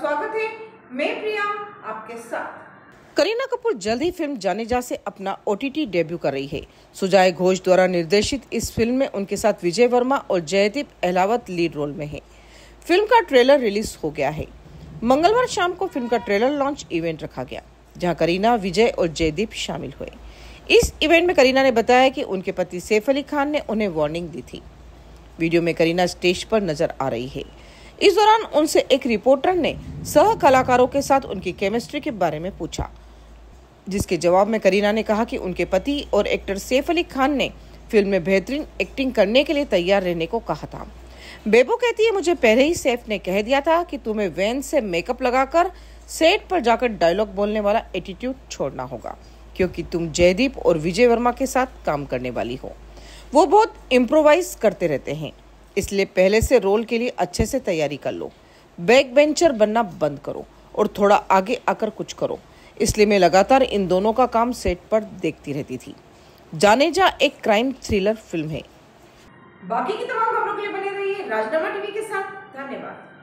स्वागत है मैं प्रिया आपके साथ करीना कपूर जल्द ही फिल्म जा से अपना ओ डेब्यू कर रही है सुजाय घोष द्वारा निर्देशित इस फिल्म में उनके साथ विजय वर्मा और जयदीप अहलावत लीड रोल में हैं। फिल्म का ट्रेलर रिलीज हो गया है मंगलवार शाम को फिल्म का ट्रेलर लॉन्च इवेंट रखा गया जहां करीना विजय और जयदीप शामिल हुए इस इवेंट में करीना ने बताया कि उनके पति सैफ अली खान ने उन्हें वार्निंग दी थी वीडियो में करीना स्टेज पर नजर आ रही है इस दौरान उनसे एक रिपोर्टर ने सह कलाकारों के साथ उनकी केमिस्ट्री के बारे में पूछा जिसके जवाब में करीना ने कहा कि उनके पति और एक्टर सैफ अली खान ने फिल्म में बेहतरीन एक्टिंग करने के लिए तैयार रहने को कहा था बेबो कहती है मुझे पहले ही सैफ ने कह दिया था कि तुम्हें वैन से मेकअप लगाकर सेट पर जाकर डायलॉग बोलने वाला एटीट्यूड छोड़ना होगा क्योंकि तुम जयदीप और विजय वर्मा के साथ काम करने वाली हो वो बहुत इम्प्रोवाइज करते रहते हैं इसलिए पहले से रोल के लिए अच्छे से तैयारी कर लो बैक बेंचर बनना बंद करो और थोड़ा आगे आकर कुछ करो इसलिए मैं लगातार इन दोनों का काम सेट पर देखती रहती थी जाने जा एक क्राइम थ्रिलर फिल्म है बाकी की तमाम खबरों के लिए बने रहिए राजनामा टीवी के साथ धन्यवाद